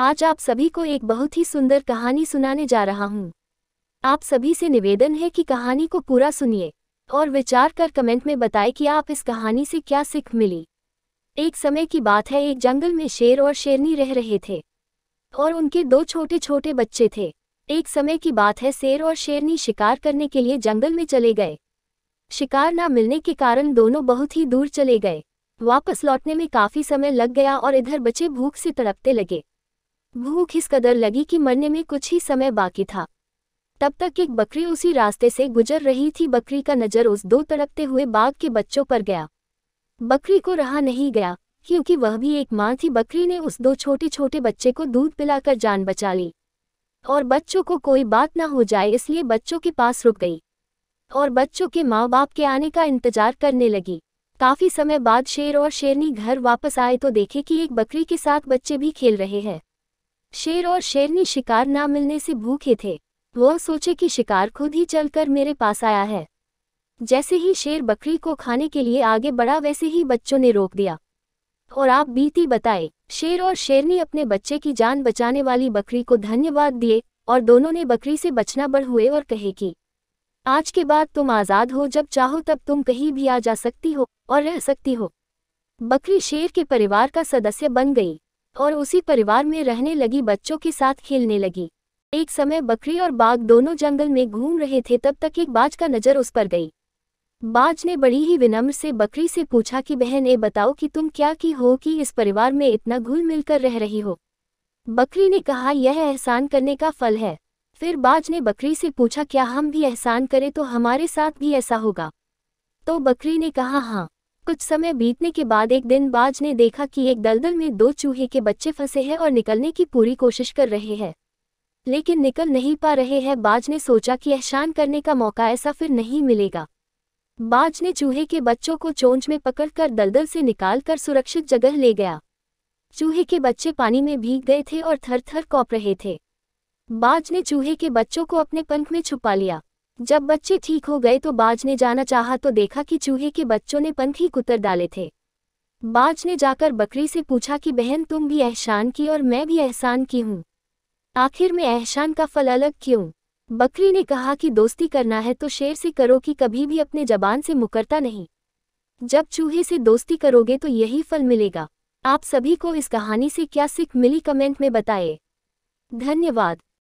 आज आप सभी को एक बहुत ही सुंदर कहानी सुनाने जा रहा हूँ आप सभी से निवेदन है कि कहानी को पूरा सुनिए और विचार कर कमेंट में बताएं कि आप इस कहानी से क्या सीख मिली एक समय की बात है एक जंगल में शेर और शेरनी रह रहे थे और उनके दो छोटे छोटे बच्चे थे एक समय की बात है शेर और शेरनी शिकार करने के लिए जंगल में चले गए शिकार न मिलने के कारण दोनों बहुत ही दूर चले गए वापस लौटने में काफ़ी समय लग गया और इधर बच्चे भूख से तड़पते लगे भूख इस कदर लगी कि मरने में कुछ ही समय बाकी था तब तक एक बकरी उसी रास्ते से गुजर रही थी बकरी का नज़र उस दो तड़पते हुए बाघ के बच्चों पर गया बकरी को रहा नहीं गया क्योंकि वह भी एक मां थी बकरी ने उस दो छोटे छोटे बच्चे को दूध पिलाकर जान बचा ली और बच्चों को कोई बात ना हो जाए इसलिए बच्चों के पास रुक गई और बच्चों के माँ बाप के आने का इंतजार करने लगी काफ़ी समय बाद शेर और शेरनी घर वापस आए तो देखे कि एक बकरी के साथ बच्चे भी खेल रहे हैं शेर और शेरनी शिकार ना मिलने से भूखे थे वह सोचे कि शिकार खुद ही चलकर मेरे पास आया है जैसे ही शेर बकरी को खाने के लिए आगे बढ़ा वैसे ही बच्चों ने रोक दिया और आप बीती बताए शेर और शेरनी अपने बच्चे की जान बचाने वाली बकरी को धन्यवाद दिए और दोनों ने बकरी से बचना बढ़ हुए और कहे कि आज के बाद तुम आज़ाद हो जब चाहो तब तुम कहीं भी आ जा सकती हो और रह सकती हो बकरी शेर के परिवार का सदस्य बन गई और उसी परिवार में रहने लगी बच्चों के साथ खेलने लगी एक समय बकरी और बाघ दोनों जंगल में घूम रहे थे तब तक एक बाज का नज़र उस पर गई बाज ने बड़ी ही विनम्र से बकरी से पूछा कि बहन ये बताओ कि तुम क्या की हो कि इस परिवार में इतना घुल मिलकर रह रही हो बकरी ने कहा यह एहसान करने का फल है फिर बाज ने बकरी से पूछा क्या हम भी एहसान करें तो हमारे साथ भी ऐसा होगा तो बकरी ने कहा हाँ कुछ समय बीतने के बाद एक दिन बाज ने देखा कि एक दलदल में दो चूहे के बच्चे फंसे हैं और निकलने की पूरी कोशिश कर रहे हैं लेकिन निकल नहीं पा रहे हैं बाज ने सोचा कि एहसान करने का मौका ऐसा फिर नहीं मिलेगा बाज ने चूहे के बच्चों को चोंच में पकड़कर दलदल से निकालकर सुरक्षित जगह ले गया चूहे के बच्चे पानी में भीग गए थे और थर थर कौप रहे थे बाज ने चूहे के बच्चों को अपने पंख में छुपा लिया जब बच्चे ठीक हो गए तो बाज ने जाना चाहा तो देखा कि चूहे के बच्चों ने पंख ही कुतर डाले थे बाज ने जाकर बकरी से पूछा कि बहन तुम भी एहसान की और मैं भी एहसान की हूँ आखिर में एहसान का फल अलग क्यों बकरी ने कहा कि दोस्ती करना है तो शेर से करो कि कभी भी अपने जबान से मुकरता नहीं जब चूहे से दोस्ती करोगे तो यही फल मिलेगा आप सभी को इस कहानी से क्या सीख मिली कमेंट में बताए धन्यवाद